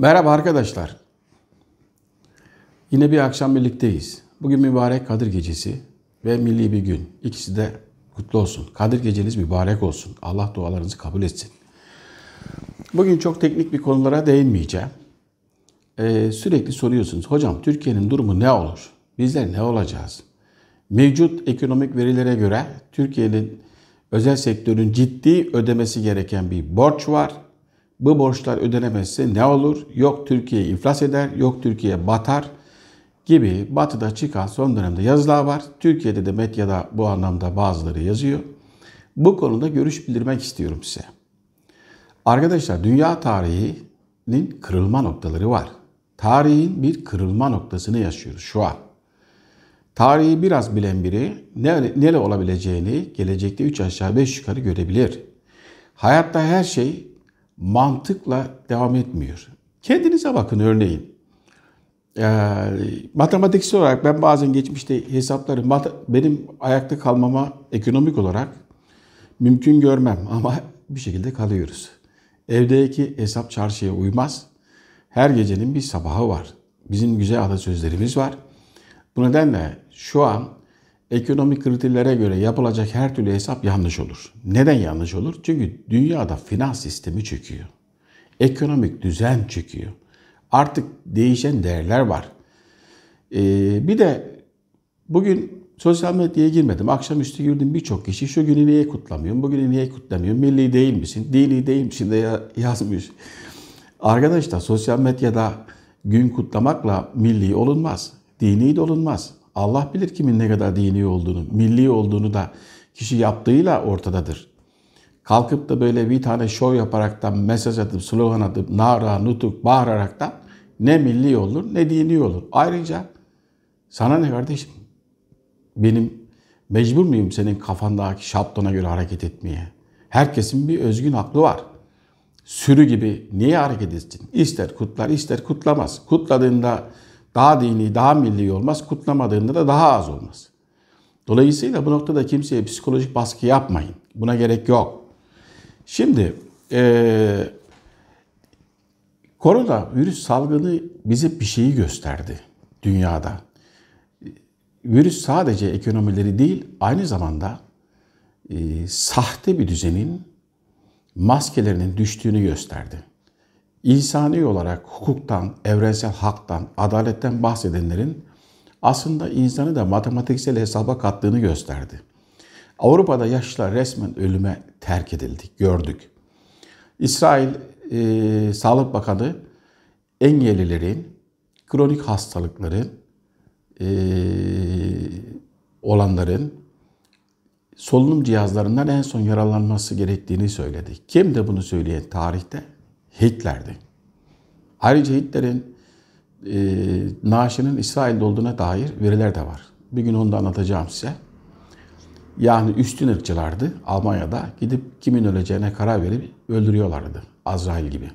Merhaba arkadaşlar. Yine bir akşam birlikteyiz. Bugün mübarek Kadir Gecesi ve milli bir gün. İkisi de kutlu olsun. Kadir Geceniz mübarek olsun. Allah dualarınızı kabul etsin. Bugün çok teknik bir konulara değinmeyeceğim. Ee, sürekli soruyorsunuz. Hocam Türkiye'nin durumu ne olur? Bizler ne olacağız? Mevcut ekonomik verilere göre Türkiye'nin özel sektörün ciddi ödemesi gereken bir borç var bu borçlar ödenemezse ne olur? Yok Türkiye iflas eder, yok Türkiye batar gibi batıda çıkan son dönemde yazılar var. Türkiye'de de medyada bu anlamda bazıları yazıyor. Bu konuda görüş bildirmek istiyorum size. Arkadaşlar dünya tarihinin kırılma noktaları var. Tarihin bir kırılma noktasını yaşıyoruz şu an. Tarihi biraz bilen biri ne nere olabileceğini gelecekte 3 aşağı 5 yukarı görebilir. Hayatta her şey mantıkla devam etmiyor. Kendinize bakın örneğin. Ee, matematiksel olarak ben bazen geçmişte hesapları benim ayakta kalmama ekonomik olarak mümkün görmem ama bir şekilde kalıyoruz. Evdeki hesap çarşıya uymaz. Her gecenin bir sabahı var. Bizim güzel atasözlerimiz var. Bu nedenle şu an ekonomik kriterlere göre yapılacak her türlü hesap yanlış olur. Neden yanlış olur? Çünkü dünyada finans sistemi çöküyor. Ekonomik düzen çöküyor. Artık değişen değerler var. Ee, bir de bugün sosyal medyaya girmedim. Akşamüstü girdim birçok kişi şu günü niye kutlamıyor? bugünü niye kutlamıyor? milli değil misin, dini değil misin diye yazmış. Arkadaşlar sosyal medyada gün kutlamakla milli olunmaz, dini de olunmaz. Allah bilir kimin ne kadar dini olduğunu, milli olduğunu da kişi yaptığıyla ortadadır. Kalkıp da böyle bir tane şov da mesaj atıp, slogan atıp, nara, nutuk, da ne milli olur ne dini olur. Ayrıca sana ne kardeşim? Benim mecbur muyum senin kafandaki şaptona göre hareket etmeye? Herkesin bir özgün aklı var. Sürü gibi niye hareket etsin? İster kutlar ister kutlamaz. Kutladığında daha dini, daha milli olmaz. Kutlamadığında da daha az olmaz. Dolayısıyla bu noktada kimseye psikolojik baskı yapmayın. Buna gerek yok. Şimdi e, korona virüs salgını bize bir şeyi gösterdi dünyada. Virüs sadece ekonomileri değil aynı zamanda e, sahte bir düzenin maskelerinin düştüğünü gösterdi. İnsani olarak hukuktan, evrensel haktan, adaletten bahsedenlerin aslında insanı da matematiksel hesaba kattığını gösterdi. Avrupa'da yaşlılar resmen ölüme terk edildi, gördük. İsrail e, Sağlık Bakanı engellilerin, kronik hastalıkların, e, olanların solunum cihazlarından en son yaralanması gerektiğini söyledi. Kim de bunu söyleyen tarihte? Hitler'di. Ayrıca Hitler'in e, naaşının İsrail'de olduğuna dair veriler de var. Bir gün onu da anlatacağım size. Yani üstün ırkçılardı Almanya'da. Gidip kimin öleceğine karar verip öldürüyorlardı. Azrail gibi.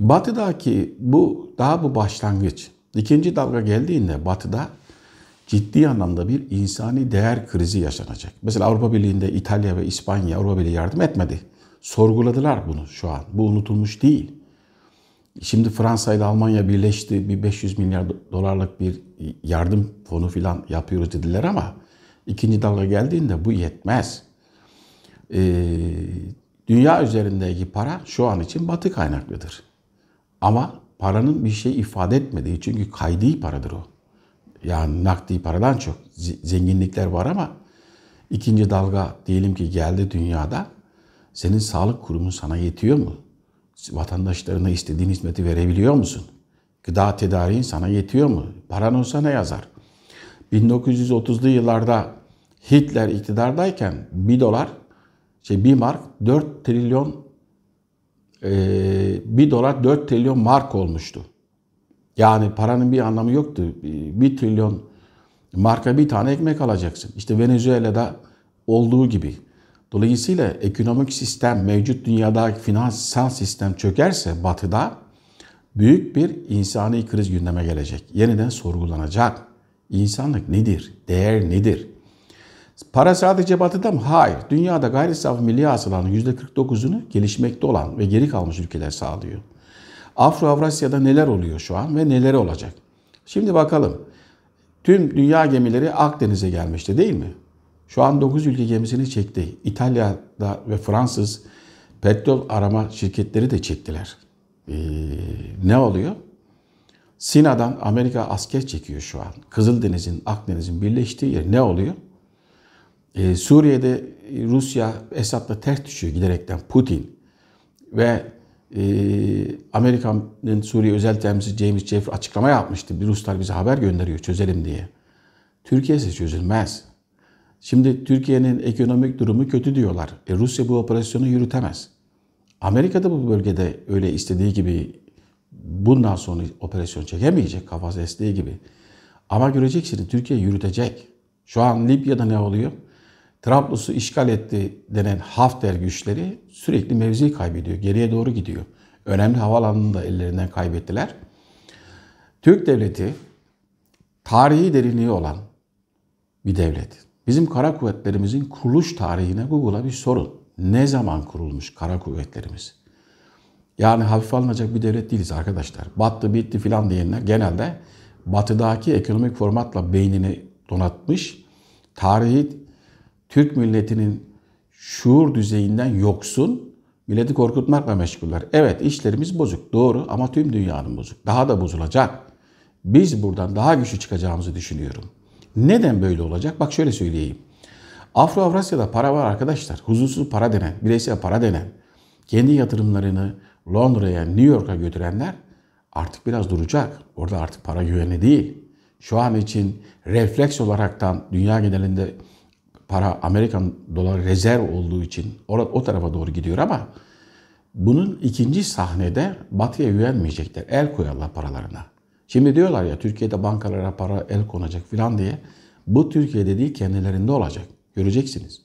Batı'daki bu daha bu başlangıç. İkinci dalga geldiğinde Batı'da ciddi anlamda bir insani değer krizi yaşanacak. Mesela Avrupa Birliği'nde İtalya ve İspanya Avrupa Birliği yardım etmedi sorguladılar bunu şu an. Bu unutulmuş değil. Şimdi Fransa ile Almanya birleşti. Bir 500 milyar dolarlık bir yardım fonu filan yapıyoruz dediler ama ikinci dalga geldiğinde bu yetmez. Ee, dünya üzerindeki para şu an için batı kaynaklıdır. Ama paranın bir şey ifade etmediği çünkü kaydi paradır o. Yani nakdi paradan çok zenginlikler var ama ikinci dalga diyelim ki geldi dünyada senin sağlık kurumun sana yetiyor mu? Vatandaşlarına istediğin hizmeti verebiliyor musun? Gıda tedariğin sana yetiyor mu? Paran olsa ne yazar? 1930'lu yıllarda Hitler iktidardayken 1 dolar, şey 1 mark 4 trilyon e, 1 dolar 4 trilyon mark olmuştu. Yani paranın bir anlamı yoktu. 1 e, trilyon marka bir tane ekmek alacaksın. İşte Venezuela'da olduğu gibi. Dolayısıyla ekonomik sistem, mevcut dünyada finansal sistem çökerse batıda büyük bir insani kriz gündeme gelecek. Yeniden sorgulanacak. İnsanlık nedir? Değer nedir? Para sadece batıda mı? Hayır. Dünyada gayri safi milli hasılanın %49'unu gelişmekte olan ve geri kalmış ülkeler sağlıyor. Afro-Avrasya'da neler oluyor şu an ve neler olacak? Şimdi bakalım. Tüm dünya gemileri Akdeniz'e gelmişti değil mi? Şu an 9 ülke gemisini çekti. İtalya'da ve Fransız petrol arama şirketleri de çektiler. Ee, ne oluyor? Sina'dan Amerika asker çekiyor şu an. Kızıldeniz'in, Akdeniz'in birleştiği yer ne oluyor? Ee, Suriye'de Rusya Esad'la ters düşüyor giderekten Putin. Ve e, Amerika'nın Suriye özel temsilcisi James Jeffrey açıklama yapmıştı. Bir Ruslar bize haber gönderiyor çözelim diye. Türkiye ise çözülmez. Şimdi Türkiye'nin ekonomik durumu kötü diyorlar. E Rusya bu operasyonu yürütemez. Amerika da bu bölgede öyle istediği gibi bundan sonra operasyon çekemeyecek kafası estiği gibi. Ama göreceksiniz Türkiye yürütecek. Şu an Libya'da ne oluyor? Trablus'u işgal etti denen Hafter güçleri sürekli mevzi kaybediyor. Geriye doğru gidiyor. Önemli havaalanını da ellerinden kaybettiler. Türk devleti tarihi derinliği olan bir devlet. Bizim kara kuvvetlerimizin kuruluş tarihine Google'a bir sorun. Ne zaman kurulmuş kara kuvvetlerimiz? Yani hafif alınacak bir devlet değiliz arkadaşlar. Battı bitti filan diyenler genelde batıdaki ekonomik formatla beynini donatmış. Tarihi Türk milletinin şuur düzeyinden yoksun, milleti korkutmakla meşguller. Evet işlerimiz bozuk doğru ama tüm dünyanın bozuk. Daha da bozulacak. Biz buradan daha güçlü çıkacağımızı düşünüyorum. Neden böyle olacak? Bak şöyle söyleyeyim. Afro-Avrasya'da para var arkadaşlar. Huzursuz para denen, bireysel para denen, kendi yatırımlarını Londra'ya, New York'a götürenler artık biraz duracak. Orada artık para güvenli değil. Şu an için refleks olaraktan dünya genelinde para Amerikan doları rezerv olduğu için o, o tarafa doğru gidiyor ama bunun ikinci sahnede batıya güvenmeyecekler. El koyarlar paralarına. Şimdi diyorlar ya Türkiye'de bankalara para el konacak filan diye. Bu Türkiye'de değil kendilerinde olacak. Göreceksiniz.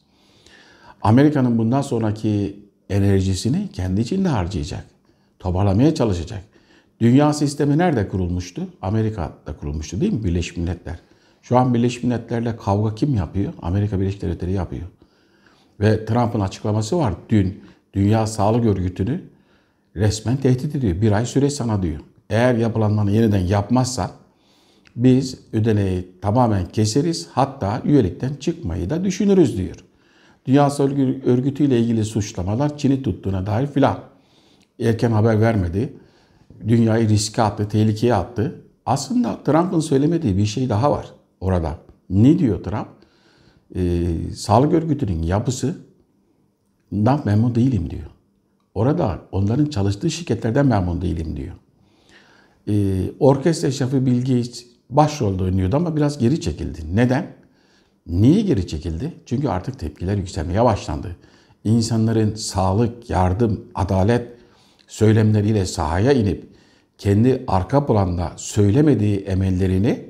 Amerika'nın bundan sonraki enerjisini kendi içinde harcayacak. Toparlamaya çalışacak. Dünya sistemi nerede kurulmuştu? Amerika'da kurulmuştu değil mi? Birleşmiş Milletler. Şu an Birleşmiş Milletler'le kavga kim yapıyor? Amerika Birleşik Devletleri yapıyor. Ve Trump'ın açıklaması var dün. Dünya Sağlık Örgütü'nü resmen tehdit ediyor. Bir ay süre sana diyor eğer yapılanmanı yeniden yapmazsa biz ödeneği tamamen keseriz hatta üyelikten çıkmayı da düşünürüz diyor. Dünya Sağlık Örgütü ile ilgili suçlamalar Çin'i tuttuğuna dair filan. Erken haber vermedi. Dünyayı riske attı, tehlikeye attı. Aslında Trump'ın söylemediği bir şey daha var orada. Ne diyor Trump? Ee, sağlık örgütünün yapısından memnun değilim diyor. Orada onların çalıştığı şirketlerden memnun değilim diyor e, orkestra şefi Bilge başrolde oynuyordu ama biraz geri çekildi. Neden? Niye geri çekildi? Çünkü artık tepkiler yükselmeye başlandı. İnsanların sağlık, yardım, adalet söylemleriyle sahaya inip kendi arka planda söylemediği emellerini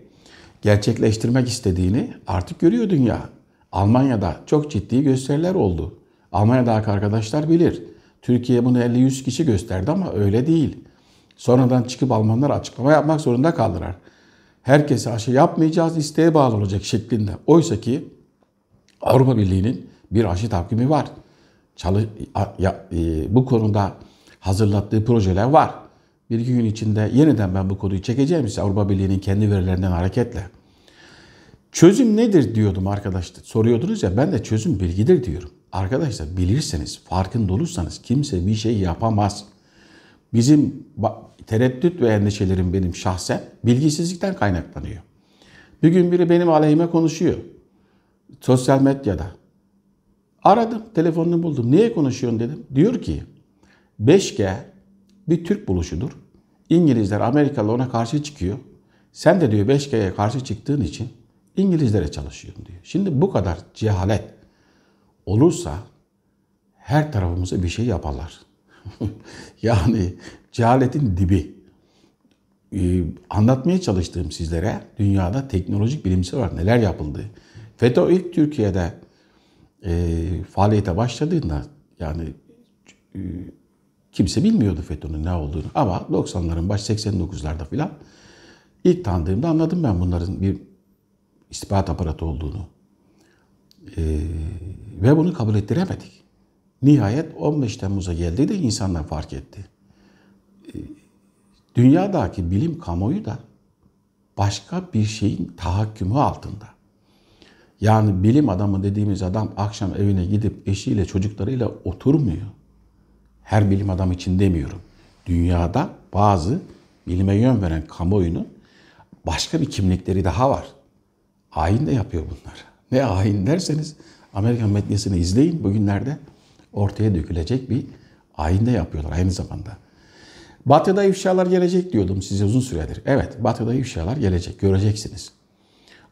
gerçekleştirmek istediğini artık görüyor dünya. Almanya'da çok ciddi gösteriler oldu. Almanya'daki arkadaşlar bilir. Türkiye bunu 50-100 kişi gösterdi ama öyle değil. Sonradan çıkıp Almanlar açıklama yapmak zorunda kaldılar. Herkese aşı yapmayacağız, isteğe bağlı olacak şeklinde. Oysa ki Avrupa Birliği'nin bir aşı takvimi var. Çalı, ya, e, bu konuda hazırlattığı projeler var. Bir iki gün içinde yeniden ben bu konuyu çekeceğim size Avrupa Birliği'nin kendi verilerinden hareketle. Çözüm nedir diyordum arkadaşlar. Soruyordunuz ya ben de çözüm bilgidir diyorum. Arkadaşlar bilirseniz, farkında olursanız kimse bir şey yapamaz bizim tereddüt ve endişelerim benim şahsen bilgisizlikten kaynaklanıyor. Bir gün biri benim aleyhime konuşuyor. Sosyal medyada. Aradım, telefonunu buldum. Niye konuşuyorsun dedim. Diyor ki, 5G bir Türk buluşudur. İngilizler, Amerikalı ona karşı çıkıyor. Sen de diyor 5G'ye karşı çıktığın için İngilizlere çalışıyorum diyor. Şimdi bu kadar cehalet olursa her tarafımıza bir şey yaparlar. yani cehaletin dibi. Ee, anlatmaya çalıştığım sizlere dünyada teknolojik bilimsel olarak neler yapıldı. FETÖ ilk Türkiye'de e, faaliyete başladığında yani e, kimse bilmiyordu FETÖ'nün ne olduğunu ama 90'ların baş 89'larda filan ilk tanıdığımda anladım ben bunların bir istihbarat aparatı olduğunu. E, ve bunu kabul ettiremedik. Nihayet 15 Temmuz'a geldi de insanlar fark etti. Ee, dünyadaki bilim kamuoyu da başka bir şeyin tahakkümü altında. Yani bilim adamı dediğimiz adam akşam evine gidip eşiyle çocuklarıyla oturmuyor. Her bilim adamı için demiyorum. Dünyada bazı bilime yön veren kamuoyunun başka bir kimlikleri daha var. Hain de yapıyor bunlar. Ne hain derseniz Amerikan medyasını izleyin bugünlerde ortaya dökülecek bir ayinde yapıyorlar aynı zamanda. Batı'da ifşalar gelecek diyordum size uzun süredir. Evet Batı'da ifşalar gelecek göreceksiniz.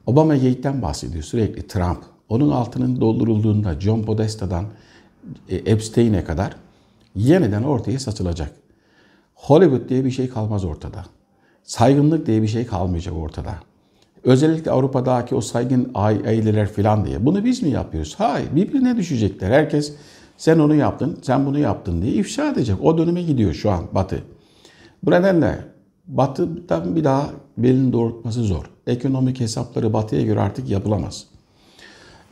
Obama Gate'den bahsediyor sürekli Trump. Onun altının doldurulduğunda John Podesta'dan e, Epstein'e kadar yeniden ortaya satılacak. Hollywood diye bir şey kalmaz ortada. Saygınlık diye bir şey kalmayacak ortada. Özellikle Avrupa'daki o saygın aileler falan diye. Bunu biz mi yapıyoruz? Hayır birbirine düşecekler. Herkes sen onu yaptın, sen bunu yaptın diye ifşa edecek. O döneme gidiyor şu an Batı. Bu nedenle Batı'dan bir daha belini doğrultması zor. Ekonomik hesapları Batı'ya göre artık yapılamaz.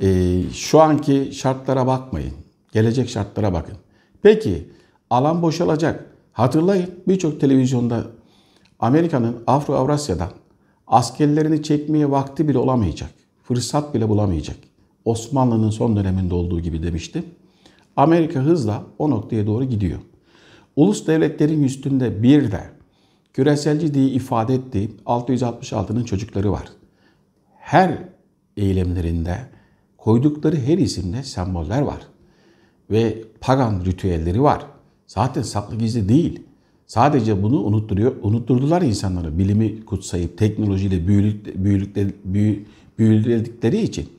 Ee, şu anki şartlara bakmayın. Gelecek şartlara bakın. Peki alan boşalacak. Hatırlayın birçok televizyonda Amerika'nın Afro-Avrasya'dan askerlerini çekmeye vakti bile olamayacak. Fırsat bile bulamayacak. Osmanlı'nın son döneminde olduğu gibi demiştim. Amerika hızla o noktaya doğru gidiyor. Ulus devletlerin üstünde bir de küreselci diye ifade ettiği 666'nın çocukları var. Her eylemlerinde koydukları her isimde semboller var. Ve pagan ritüelleri var. Zaten saklı gizli değil. Sadece bunu unutturuyor, unutturdular insanları. Bilimi kutsayıp teknolojiyle büyülük, büyülük, büyü, büyüledikleri için.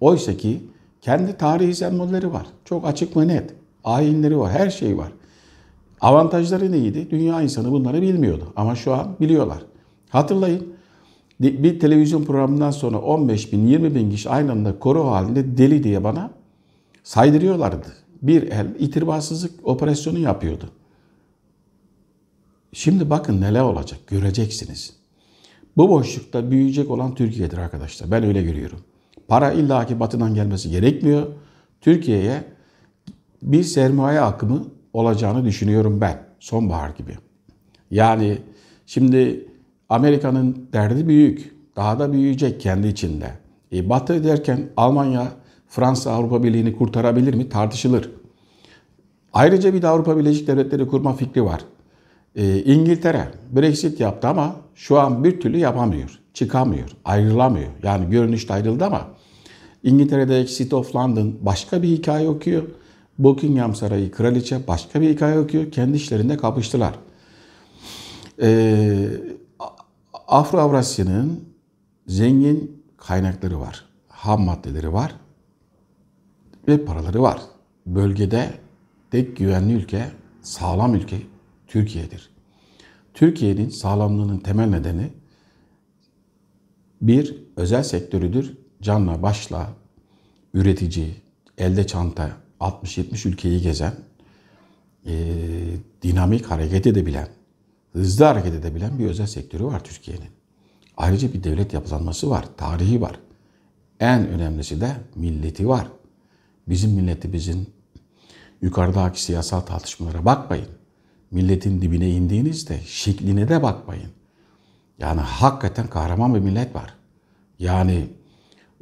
Oysa ki kendi tarihi sembolleri var. Çok açık ve net. Ayinleri var, her şey var. Avantajları neydi? Dünya insanı bunları bilmiyordu. Ama şu an biliyorlar. Hatırlayın bir televizyon programından sonra 15 bin, 20 bin kişi aynı anda koro halinde deli diye bana saydırıyorlardı. Bir el itirbasızlık operasyonu yapıyordu. Şimdi bakın neler olacak göreceksiniz. Bu boşlukta büyüyecek olan Türkiye'dir arkadaşlar. Ben öyle görüyorum. Para illaki batıdan gelmesi gerekmiyor. Türkiye'ye bir sermaye akımı olacağını düşünüyorum ben sonbahar gibi. Yani şimdi Amerika'nın derdi büyük. Daha da büyüyecek kendi içinde. E, batı derken Almanya, Fransa Avrupa Birliği'ni kurtarabilir mi tartışılır. Ayrıca bir de Avrupa Birleşik Devletleri kurma fikri var. E, İngiltere Brexit yaptı ama şu an bir türlü yapamıyor. Çıkamıyor, ayrılamıyor. Yani görünüşte ayrıldı ama İngiltere'de City of London başka bir hikaye okuyor. Buckingham Sarayı kraliçe başka bir hikaye okuyor. Kendi işlerinde kapıştılar. Ee, Afro Avrasya'nın zengin kaynakları var. Ham maddeleri var. Ve paraları var. Bölgede tek güvenli ülke, sağlam ülke Türkiye'dir. Türkiye'nin sağlamlığının temel nedeni bir özel sektörüdür canla başla üretici, elde çanta 60-70 ülkeyi gezen, e, dinamik hareket edebilen, hızlı hareket edebilen bir özel sektörü var Türkiye'nin. Ayrıca bir devlet yapılanması var, tarihi var. En önemlisi de milleti var. Bizim milletimizin yukarıdaki siyasal tartışmalara bakmayın. Milletin dibine indiğinizde şekline de bakmayın. Yani hakikaten kahraman bir millet var. Yani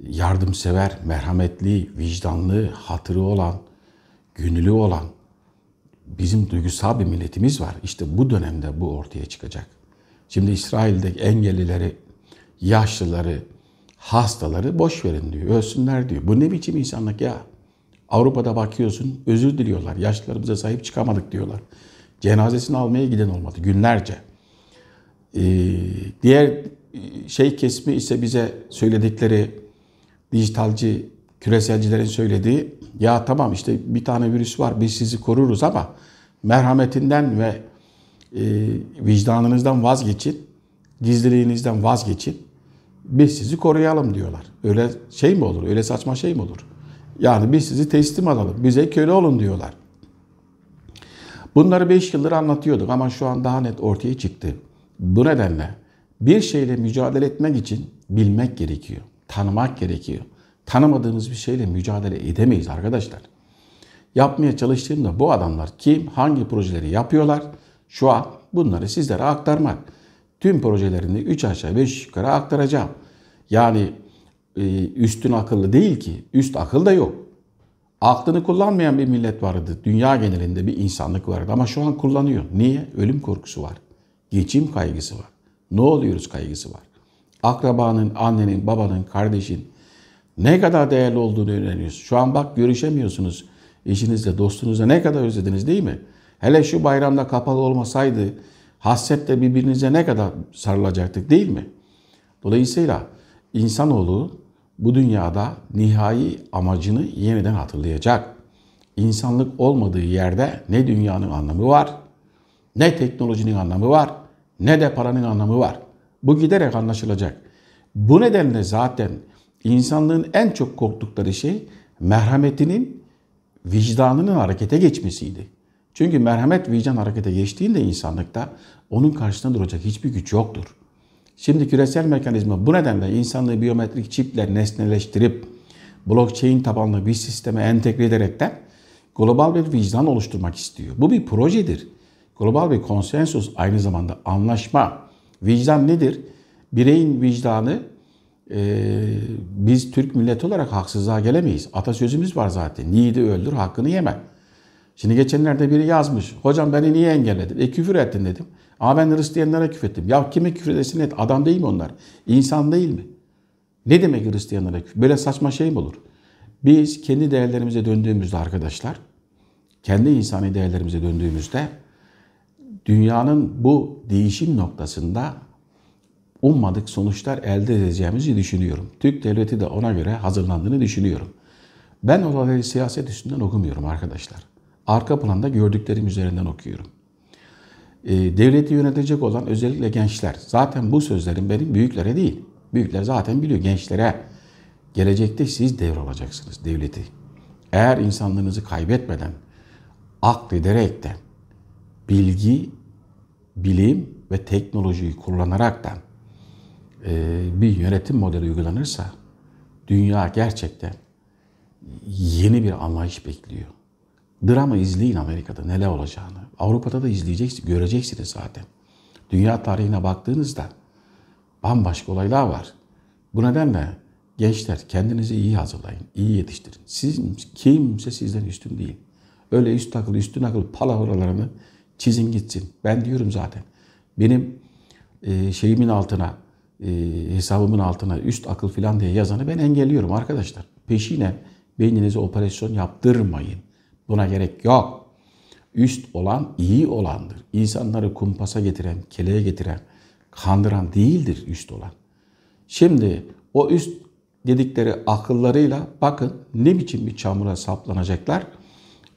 yardımsever, merhametli, vicdanlı, hatırı olan, gönüllü olan bizim duygusal bir milletimiz var. İşte bu dönemde bu ortaya çıkacak. Şimdi İsrail'de engellileri, yaşlıları, hastaları boş verin diyor, ölsünler diyor. Bu ne biçim insanlık ya? Avrupa'da bakıyorsun özür diliyorlar. Yaşlılarımıza sahip çıkamadık diyorlar. Cenazesini almaya giden olmadı günlerce. Ee, diğer e, şey kesimi ise bize söyledikleri dijitalci, küreselcilerin söylediği ya tamam işte bir tane virüs var biz sizi koruruz ama merhametinden ve e, vicdanınızdan vazgeçin, gizliliğinizden vazgeçin. Biz sizi koruyalım diyorlar. Öyle şey mi olur? Öyle saçma şey mi olur? Yani biz sizi teslim alalım. Bize köle olun diyorlar. Bunları 5 yıldır anlatıyorduk ama şu an daha net ortaya çıktı. Bu nedenle bir şeyle mücadele etmek için bilmek gerekiyor tanımak gerekiyor. Tanımadığımız bir şeyle mücadele edemeyiz arkadaşlar. Yapmaya çalıştığımda bu adamlar kim, hangi projeleri yapıyorlar? Şu an bunları sizlere aktarmak. Tüm projelerini 3 aşağı 5 yukarı aktaracağım. Yani e, üstün akıllı değil ki. Üst akıl da yok. Aklını kullanmayan bir millet vardı. Dünya genelinde bir insanlık vardı ama şu an kullanıyor. Niye? Ölüm korkusu var. Geçim kaygısı var. Ne oluyoruz kaygısı var akrabanın, annenin, babanın, kardeşin ne kadar değerli olduğunu öğreniyoruz. Şu an bak görüşemiyorsunuz eşinizle, dostunuzla ne kadar özlediniz değil mi? Hele şu bayramda kapalı olmasaydı hasretle birbirinize ne kadar sarılacaktık değil mi? Dolayısıyla insanoğlu bu dünyada nihai amacını yeniden hatırlayacak. İnsanlık olmadığı yerde ne dünyanın anlamı var, ne teknolojinin anlamı var, ne de paranın anlamı var. Bu giderek anlaşılacak. Bu nedenle zaten insanlığın en çok korktukları şey merhametinin vicdanının harekete geçmesiydi. Çünkü merhamet vicdan harekete geçtiğinde insanlıkta onun karşısında duracak hiçbir güç yoktur. Şimdi küresel mekanizma bu nedenle insanlığı biyometrik çipler nesneleştirip blockchain tabanlı bir sisteme entegre ederekten global bir vicdan oluşturmak istiyor. Bu bir projedir. Global bir konsensus aynı zamanda anlaşma, Vicdan nedir? Bireyin vicdanı e, biz Türk milleti olarak haksızlığa gelemeyiz. Atasözümüz var zaten. Yiğidi öldür, hakkını yeme. Şimdi geçenlerde biri yazmış. Hocam beni niye engelledin? E küfür ettin dedim. Ama ben Hristiyanlara küfür ettim. Ya kime küfür edesin et? Adam değil mi onlar? İnsan değil mi? Ne demek Hristiyanlara küfür? Böyle saçma şey mi olur? Biz kendi değerlerimize döndüğümüzde arkadaşlar, kendi insani değerlerimize döndüğümüzde dünyanın bu değişim noktasında ummadık sonuçlar elde edeceğimizi düşünüyorum. Türk devleti de ona göre hazırlandığını düşünüyorum. Ben olayları siyaset üstünden okumuyorum arkadaşlar. Arka planda gördüklerim üzerinden okuyorum. Ee, devleti yönetecek olan özellikle gençler. Zaten bu sözlerim benim büyüklere değil. Büyükler zaten biliyor gençlere. Gelecekte siz devralacaksınız devleti. Eğer insanlığınızı kaybetmeden, akl ederek de, bilgi, bilim ve teknolojiyi kullanarak da e, bir yönetim modeli uygulanırsa dünya gerçekten yeni bir anlayış bekliyor. Drama izleyin Amerika'da neler olacağını. Avrupa'da da izleyeceksiniz, göreceksiniz zaten. Dünya tarihine baktığınızda bambaşka olaylar var. Bu nedenle gençler kendinizi iyi hazırlayın, iyi yetiştirin. Siz kimse sizden üstün değil. Öyle üst akıl, üstün akıl palavralarını Çizin gitsin. Ben diyorum zaten. Benim e, şeyimin altına, e, hesabımın altına üst akıl filan diye yazanı ben engelliyorum arkadaşlar. Peşine beyninize operasyon yaptırmayın. Buna gerek yok. Üst olan iyi olandır. İnsanları kumpasa getiren, keleğe getiren, kandıran değildir üst olan. Şimdi o üst dedikleri akıllarıyla bakın ne biçim bir çamura saplanacaklar.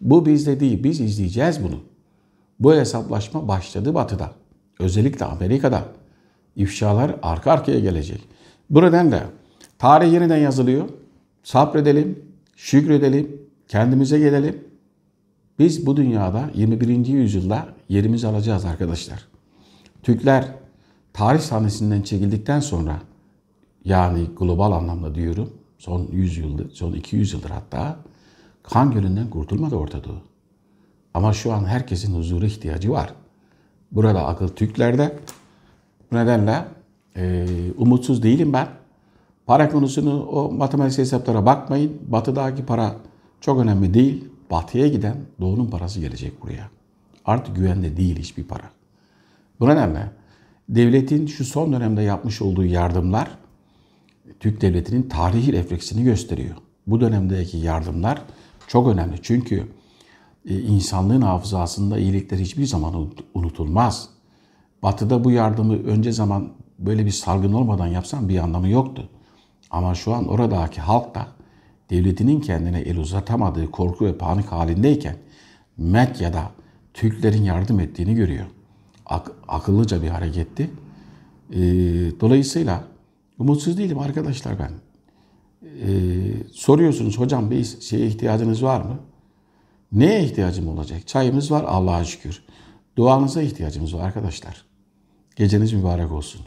Bu bizde değil, biz izleyeceğiz bunu. Bu hesaplaşma başladı batıda. Özellikle Amerika'da. İfşalar arka arkaya gelecek. Bu nedenle tarih yeniden yazılıyor. Sabredelim, şükredelim, kendimize gelelim. Biz bu dünyada 21. yüzyılda yerimizi alacağız arkadaşlar. Türkler tarih sahnesinden çekildikten sonra yani global anlamda diyorum son 100 yıldır, son 200 yıldır hatta kan gölünden kurtulmadı Orta Doğu. Ama şu an herkesin huzuru ihtiyacı var. Burada akıl Türklerde. Bu nedenle e, umutsuz değilim ben. Para konusunu o matematik hesaplara bakmayın. Batı'daki para çok önemli değil. Batı'ya giden doğunun parası gelecek buraya. Artık güvende değil hiçbir para. Bu nedenle devletin şu son dönemde yapmış olduğu yardımlar Türk devletinin tarihi refleksini gösteriyor. Bu dönemdeki yardımlar çok önemli. Çünkü e, insanlığın hafızasında iyilikler hiçbir zaman unutulmaz. Batı'da bu yardımı önce zaman böyle bir salgın olmadan yapsan bir anlamı yoktu. Ama şu an oradaki halk da devletinin kendine el uzatamadığı korku ve panik halindeyken medyada Türklerin yardım ettiğini görüyor. Ak- akıllıca bir hareketti. Ee, dolayısıyla umutsuz değilim arkadaşlar ben. Ee, soruyorsunuz hocam bir şeye ihtiyacınız var mı? Neye ihtiyacım olacak? Çayımız var Allah'a şükür. Duanıza ihtiyacımız var arkadaşlar. Geceniz mübarek olsun.